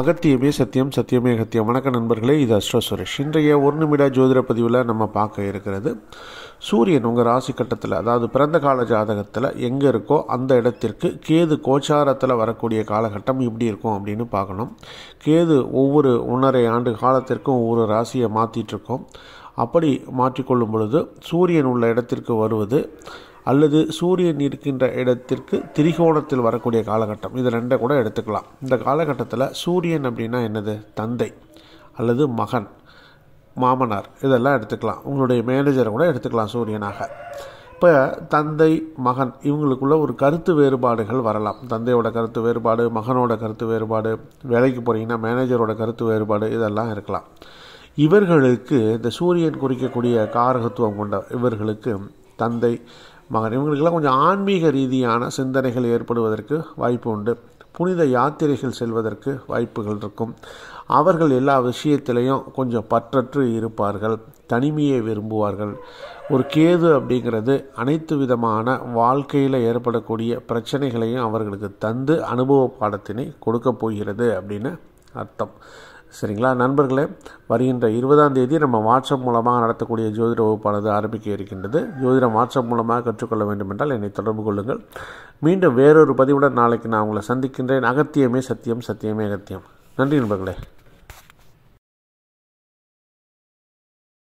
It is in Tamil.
அகத்தியமே சத்தியம் சத்தியமே அகத்தியம் வணக்க நண்பர்களே இது அஸ்வ சுரேஷ் இன்றைய ஒரு நிமிட ஜோதிட பதிவில் நம்ம பார்க்க இருக்கிறது சூரியன் உங்கள் ராசி கட்டத்தில் அதாவது பிறந்த கால ஜாதகத்தில் எங்கே இருக்கோ அந்த இடத்திற்கு கேது கோச்சாரத்தில் வரக்கூடிய காலகட்டம் எப்படி இருக்கும் அப்படின்னு பார்க்கணும் கேது ஒவ்வொரு ஒன்றரை ஆண்டு காலத்திற்கும் ஒவ்வொரு ராசியை மாற்றிட்டுருக்கோம் அப்படி மாற்றிக்கொள்ளும் பொழுது சூரியன் உள்ள இடத்திற்கு வருவது அல்லது சூரியன் இருக்கின்ற இடத்திற்கு திரிகோணத்தில் வரக்கூடிய காலகட்டம் இது ரெண்டை கூட எடுத்துக்கலாம் இந்த காலகட்டத்தில் சூரியன் அப்படின்னா என்னது தந்தை அல்லது மகன் மாமனார் இதெல்லாம் எடுத்துக்கலாம் உங்களுடைய மேனேஜரை கூட எடுத்துக்கலாம் சூரியனாக இப்போ தந்தை மகன் இவங்களுக்குள்ள ஒரு கருத்து வேறுபாடுகள் வரலாம் தந்தையோட கருத்து வேறுபாடு மகனோட கருத்து வேறுபாடு வேலைக்கு போகிறீங்கன்னா மேனேஜரோட கருத்து வேறுபாடு இதெல்லாம் இருக்கலாம் இவர்களுக்கு இந்த சூரியன் குறிக்கக்கூடிய காரகத்துவம் கொண்ட இவர்களுக்கு தந்தை மகன் இவங்களுக்கெல்லாம் கொஞ்சம் ஆன்மீக ரீதியான சிந்தனைகள் ஏற்படுவதற்கு வாய்ப்பு உண்டு புனித யாத்திரைகள் செல்வதற்கு வாய்ப்புகள் இருக்கும் அவர்கள் எல்லா விஷயத்திலையும் கொஞ்சம் பற்றற்று இருப்பார்கள் தனிமையை விரும்புவார்கள் ஒரு கேது அப்படிங்கிறது அனைத்து விதமான வாழ்க்கையில் ஏற்படக்கூடிய பிரச்சனைகளையும் அவர்களுக்கு தந்து அனுபவ பாடத்தினை கொடுக்க போகிறது அப்படின்னு அர்த்தம் சரிங்களா நண்பர்களே வருகின்ற இருபதாம் தேதி நம்ம வாட்ஸ்அப் மூலமாக நடத்தக்கூடிய ஜோதிட வகுப்பானது ஆரம்பிக்க இருக்கின்றது ஜோதிடம் வாட்ஸ்அப் மூலமாக கற்றுக்கொள்ள வேண்டுமென்றால் என்னை தொடர்பு கொள்ளுங்கள் மீண்டும் வேறொரு பதிவுடன் நாளைக்கு நான் உங்களை சந்திக்கின்றேன் அகத்தியமே சத்தியம் சத்தியமே அகத்தியம் நன்றி நண்பர்களே